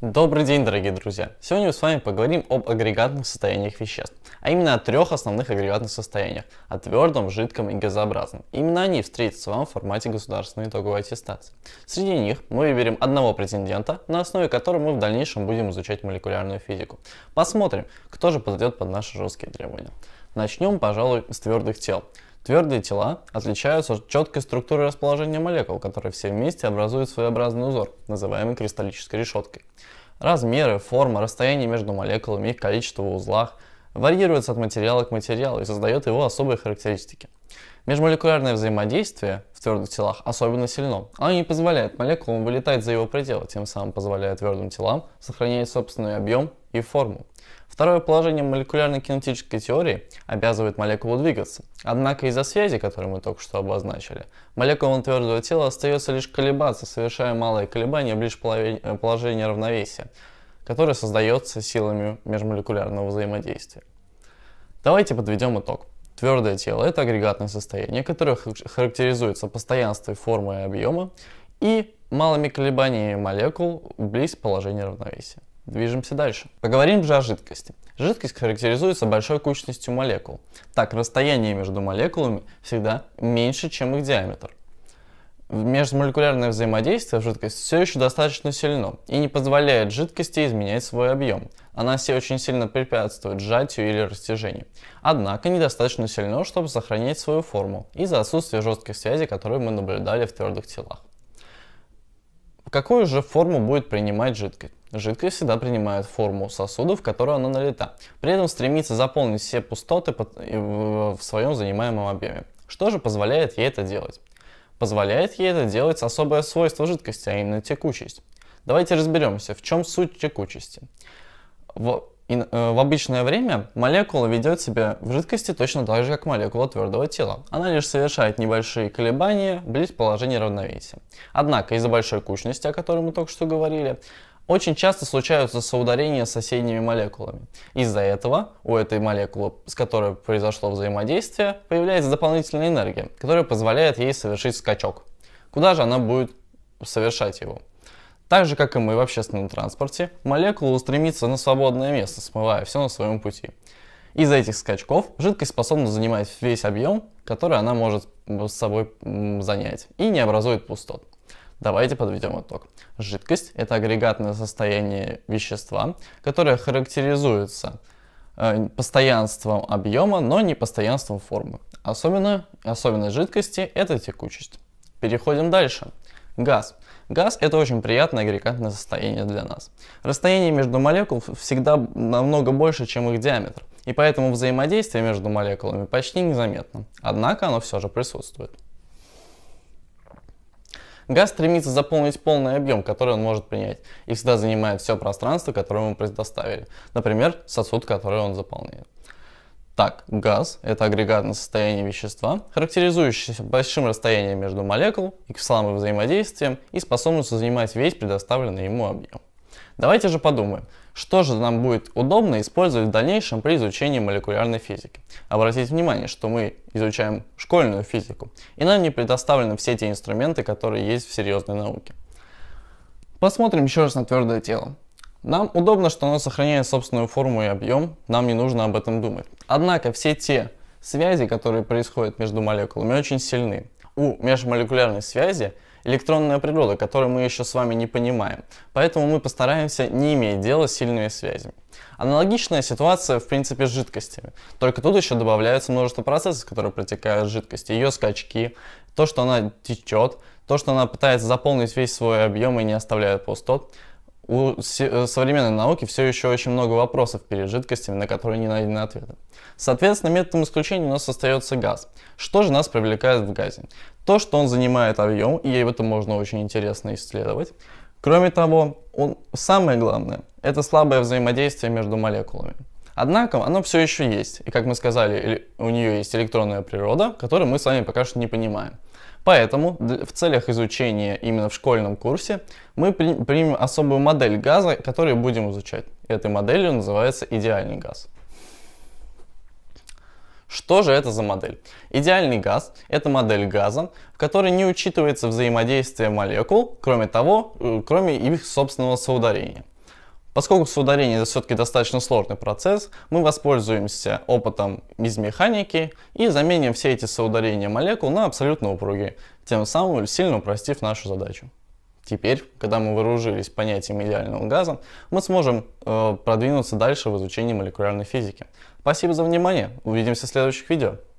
Добрый день, дорогие друзья! Сегодня мы с вами поговорим об агрегатных состояниях веществ, а именно о трех основных агрегатных состояниях – о твердом, жидком и газообразном. Именно они встретятся вам в формате государственной итоговой аттестации. Среди них мы выберем одного претендента, на основе которого мы в дальнейшем будем изучать молекулярную физику. Посмотрим, кто же подойдет под наши жесткие требования. Начнем, пожалуй, с твердых тел. Твердые тела отличаются четкой структурой расположения молекул, которые все вместе образуют своеобразный узор, называемый кристаллической решеткой. Размеры, форма, расстояние между молекулами, их количество в узлах варьируются от материала к материалу и создает его особые характеристики. Межмолекулярное взаимодействие в твердых телах особенно сильно. Оно не позволяет молекулам вылетать за его пределы, тем самым позволяя твердым телам сохранять собственный объем и форму. Второе положение молекулярно кинетической теории обязывает молекулу двигаться. Однако из-за связи, которую мы только что обозначили, молекулам твердого тела остается лишь колебаться, совершая малые колебания ближе э, положения равновесия, которое создается силами межмолекулярного взаимодействия. Давайте подведем итог. Твердое тело – это агрегатное состояние, которое характеризуется постоянством формы и объема и малыми колебаниями молекул близ положения равновесия. Движемся дальше. Поговорим же о жидкости. Жидкость характеризуется большой кучностью молекул. Так, расстояние между молекулами всегда меньше, чем их диаметр. Межмолекулярное взаимодействие в жидкости все еще достаточно сильно и не позволяет жидкости изменять свой объем. Она все очень сильно препятствует сжатию или растяжению. Однако недостаточно сильно, чтобы сохранять свою форму из-за отсутствия жесткой связи, которую мы наблюдали в твердых телах. Какую же форму будет принимать жидкость? Жидкость всегда принимает форму сосуда, в которую она налита. При этом стремится заполнить все пустоты в своем занимаемом объеме. Что же позволяет ей это делать? Позволяет ей это делать особое свойство жидкости, а именно текучесть. Давайте разберемся, в чем суть текучести. И э, в обычное время молекула ведет себя в жидкости точно так же, как молекула твердого тела. Она лишь совершает небольшие колебания близ положения равновесия. Однако из-за большой кучности, о которой мы только что говорили, очень часто случаются соударения с соседними молекулами. Из-за этого у этой молекулы, с которой произошло взаимодействие, появляется дополнительная энергия, которая позволяет ей совершить скачок. Куда же она будет совершать его? Так же, как и мы в общественном транспорте, молекула устремится на свободное место, смывая все на своем пути. Из за этих скачков жидкость способна занимать весь объем, который она может с собой занять, и не образует пустот. Давайте подведем итог. Жидкость – это агрегатное состояние вещества, которое характеризуется э, постоянством объема, но не постоянством формы. Особенно, особенность жидкости – это текучесть. Переходим дальше. Газ – Газ – это очень приятное агрегатное состояние для нас. Расстояние между молекул всегда намного больше, чем их диаметр, и поэтому взаимодействие между молекулами почти незаметно, однако оно все же присутствует. Газ стремится заполнить полный объем, который он может принять, и всегда занимает все пространство, которое ему предоставили, например, сосуд, который он заполняет. Так, газ – это агрегатное состояние вещества, характеризующееся большим расстоянием между молекул, их слабым взаимодействием и способностью занимать весь предоставленный ему объем. Давайте же подумаем, что же нам будет удобно использовать в дальнейшем при изучении молекулярной физики. Обратите внимание, что мы изучаем школьную физику, и нам не предоставлены все те инструменты, которые есть в серьезной науке. Посмотрим еще раз на твердое тело. Нам удобно, что оно сохраняет собственную форму и объем, нам не нужно об этом думать. Однако все те связи, которые происходят между молекулами, очень сильны. У межмолекулярной связи электронная природа, которую мы еще с вами не понимаем, поэтому мы постараемся не иметь дела с сильными связями. Аналогичная ситуация в принципе с жидкостями, только тут еще добавляются множество процессов, которые протекают в жидкости, ее скачки, то, что она течет, то, что она пытается заполнить весь свой объем и не оставляет пустот у э, современной науки все еще очень много вопросов перед жидкостями, на которые не найдены ответы. Соответственно, методом исключения у нас остается газ. Что же нас привлекает в газе? То, что он занимает объем, и в этом можно очень интересно исследовать. Кроме того, он, самое главное, это слабое взаимодействие между молекулами. Однако оно все еще есть, и как мы сказали, у нее есть электронная природа, которую мы с вами пока что не понимаем. Поэтому в целях изучения именно в школьном курсе мы примем особую модель газа, которую будем изучать. Этой моделью называется идеальный газ. Что же это за модель? Идеальный газ – это модель газа, в которой не учитывается взаимодействие молекул, кроме того, э, кроме их собственного соударения. Поскольку судорение это все-таки достаточно сложный процесс, мы воспользуемся опытом из механики и заменим все эти соударения молекул на абсолютно упругие, тем самым сильно упростив нашу задачу. Теперь, когда мы вооружились понятием идеального газа, мы сможем э, продвинуться дальше в изучении молекулярной физики. Спасибо за внимание, увидимся в следующих видео.